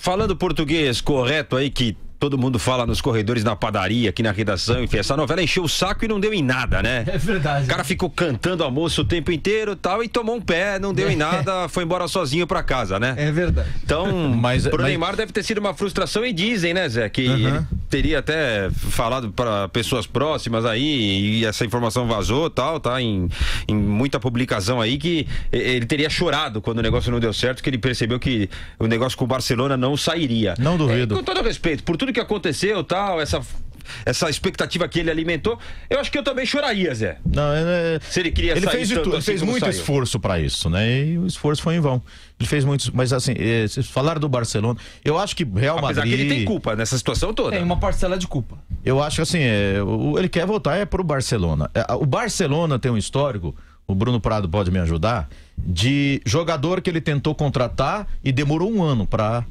falando português correto aí que todo mundo fala nos corredores, na padaria, aqui na redação, enfim, essa novela encheu o saco e não deu em nada, né? É verdade. O cara ficou cantando almoço o tempo inteiro tal, e tomou um pé, não deu é. em nada, foi embora sozinho pra casa, né? É verdade. Então, mas, pro mas... Neymar deve ter sido uma frustração e dizem, né, Zé, que uh -huh. ele teria até falado para pessoas próximas aí, e essa informação vazou tal, tá? Em, em muita publicação aí, que ele teria chorado quando o negócio não deu certo, que ele percebeu que o negócio com o Barcelona não sairia. Não duvido. É, com todo respeito, por tudo que aconteceu tal, essa essa expectativa que ele alimentou, eu acho que eu também choraria, Zé. Não, ele, é- Se ele queria ele fez, tudo ele assim fez muito saiu. esforço para isso, né? E o esforço foi em vão. Ele fez muitos, mas assim, é, falar do Barcelona, eu acho que Real Madrid. Apesar que ele tem culpa nessa situação toda. Tem uma parcela de culpa. Eu acho que assim, é, o, ele quer voltar é pro Barcelona. É, o Barcelona tem um histórico o Bruno Prado pode me ajudar, de jogador que ele tentou contratar e demorou um ano para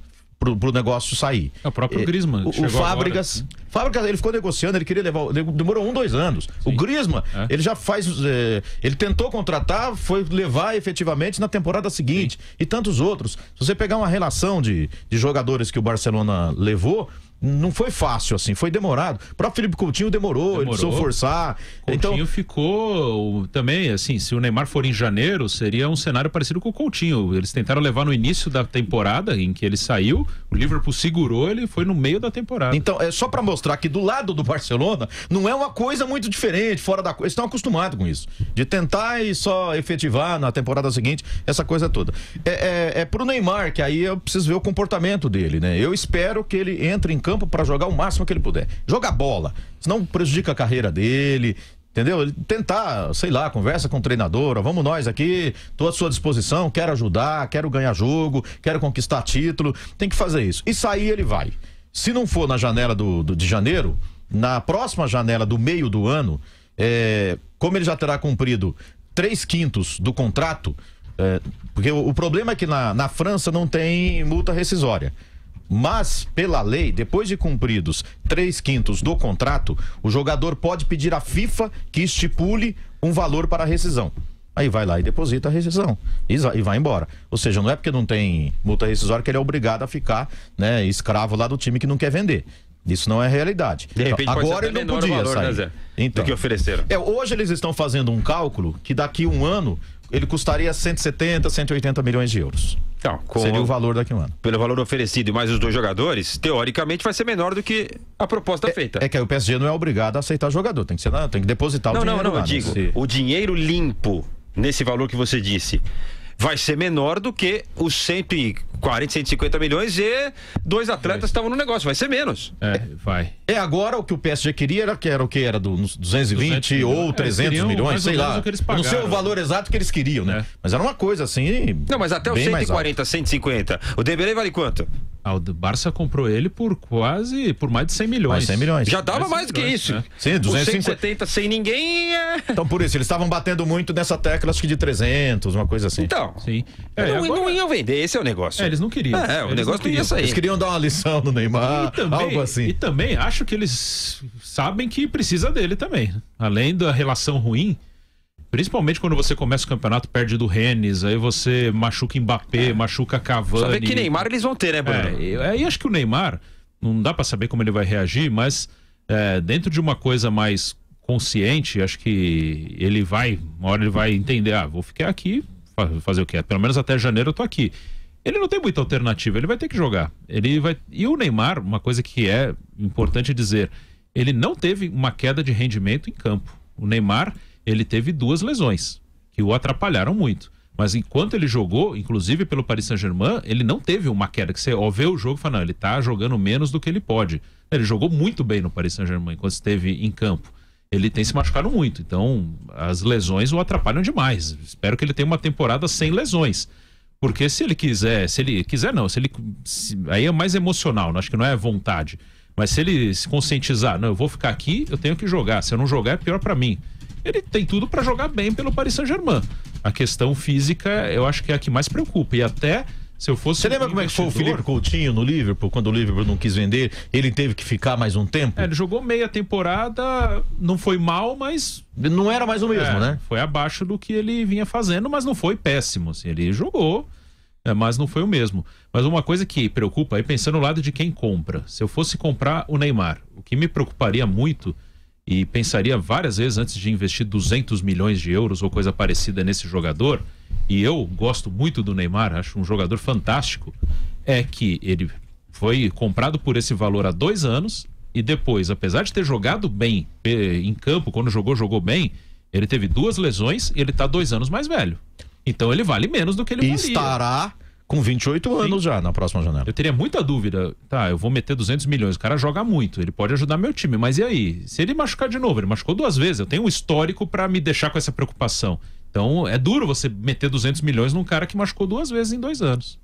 o negócio sair. É o próprio Grisman. O, o Fábricas, agora. Fábrica, ele ficou negociando, ele queria levar. Demorou um, dois anos. Sim. O Grisma, é. ele já faz. É, ele tentou contratar, foi levar efetivamente na temporada seguinte. Sim. E tantos outros. Se você pegar uma relação de, de jogadores que o Barcelona levou, não foi fácil, assim, foi demorado. O próprio Felipe Coutinho demorou, demorou. ele precisou forçar. Coutinho então... ficou também, assim, se o Neymar for em janeiro, seria um cenário parecido com o Coutinho. Eles tentaram levar no início da temporada, em que ele saiu, o Liverpool segurou, ele foi no meio da temporada. Então, é só para mostrar mostrar que do lado do Barcelona não é uma coisa muito diferente, fora da coisa. Estão acostumados com isso. De tentar e só efetivar na temporada seguinte, essa coisa toda. É, é, é pro Neymar, que aí eu preciso ver o comportamento dele, né? Eu espero que ele entre em campo para jogar o máximo que ele puder. Jogar bola. Senão prejudica a carreira dele, entendeu? Tentar, sei lá, conversa com o treinador, vamos nós aqui, estou à sua disposição, quero ajudar, quero ganhar jogo, quero conquistar título, tem que fazer isso. E sair ele vai. Se não for na janela do, do de janeiro, na próxima janela do meio do ano, é, como ele já terá cumprido três quintos do contrato, é, porque o, o, problema é que na, na França não tem multa rescisória. Mas, pela lei, depois de cumpridos três quintos do contrato, o jogador pode pedir à FIFA que estipule um valor para a rescisão. Aí vai lá e deposita a rescisão e vai embora. Ou seja, não é porque não tem multa rescisória que ele é obrigado a ficar né, escravo lá do time que não quer vender. Isso não é realidade. De repente, então, agora ele não podia valor, né, sair. Né, então, do que ofereceram. É, hoje eles estão fazendo um cálculo que daqui um ano ele custaria 170, 180 milhões de euros. Então, Seria o valor daqui um ano. Pelo valor oferecido e mais os dois jogadores, teoricamente vai ser menor do que a proposta é, feita. É que aí o PSG não é obrigado a aceitar jogador, tem que, ser, tem que depositar não, o dinheiro. Não, não, não, eu né? digo, se... o dinheiro limpo nesse valor que você disse, vai ser menor do que os 140, 150 milhões e dois atletas estavam no negócio, vai ser menos. É, vai. É agora o que o PSG queria, era, que era o que era dos 220 200 ou 300 é, milhões, sei lá. Não sei o valor exato que eles queriam, né? É. Mas era uma coisa assim. Não, mas até os 140, 150. O Dembélé vale quanto? o Barça comprou ele por quase, por mais de 100 milhões. Mais 100 milhões. Já dava mais, mais do que isso. Né? Sim, 270 sem ninguém. É... Então por isso, eles estavam batendo muito nessa tecla, acho que de 300, uma coisa assim. Então. Sim. É, não, agora... não, iam vender, esse é o negócio. É, eles não queriam. É, o negócio não queria sair. Eles queriam dar uma lição no Neymar, também, algo assim. E também acho que eles sabem que precisa dele também. Além da relação ruim, Principalmente quando você começa o campeonato, perde do Rennes, aí você machuca Mbappé, é. machuca Cavani. Saber que Neymar eles vão ter, né, Bruno? É, e acho que o Neymar, não dá para saber como ele vai reagir, mas é, dentro de uma coisa mais consciente, acho que ele vai, uma hora ele vai entender, ah, vou ficar aqui, fazer o quê? Pelo menos até janeiro eu tô aqui. Ele não tem muita alternativa, ele vai ter que jogar. Ele vai E o Neymar, uma coisa que é importante dizer, ele não teve uma queda de rendimento em campo. O Neymar ele teve duas lesões que o atrapalharam muito. Mas enquanto ele jogou, inclusive pelo Paris Saint-Germain, ele não teve uma queda que você ó, vê o jogo e fala, não, ele está jogando menos do que ele pode. Ele jogou muito bem no Paris Saint-Germain quando esteve em campo. Ele tem se machucado muito, então as lesões o atrapalham demais. Espero que ele tenha uma temporada sem lesões. Porque se ele quiser, se ele quiser não, se ele se, aí é mais emocional, acho que não é vontade. Mas se ele se conscientizar, não, eu vou ficar aqui, eu tenho que jogar. Se eu não jogar é pior para mim ele tem tudo para jogar bem pelo Paris Saint-Germain. A questão física, eu acho que é a que mais preocupa. E até se eu fosse. Você um lembra como é que foi o Felipe Coutinho no Liverpool? Quando o Liverpool não quis vender, ele teve que ficar mais um tempo? É, ele jogou meia temporada, não foi mal, mas. Não era mais o é, mesmo, é, né? Foi abaixo do que ele vinha fazendo, mas não foi péssimo. Assim, ele jogou, é, mas não foi o mesmo. Mas uma coisa que preocupa, aí pensando no lado de quem compra. Se eu fosse comprar o Neymar, o que me preocuparia muito e pensaria várias vezes antes de investir 200 milhões de euros ou coisa parecida nesse jogador, e eu gosto muito do Neymar, acho um jogador fantástico, é que ele foi comprado por esse valor há dois anos e depois, apesar de ter jogado bem eh, em campo, quando jogou, jogou bem, ele teve duas lesões e ele está dois anos mais velho. Então ele vale menos do que ele e valia. estará com 28 Sim. anos já na próxima janela. Eu teria muita dúvida. Tá, eu vou meter 200 milhões. O cara joga muito, ele pode ajudar meu time. Mas e aí? Se ele machucar de novo, ele machucou duas vezes. Eu tenho um histórico para me deixar com essa preocupação. Então é duro você meter 200 milhões num cara que machucou duas vezes em dois anos.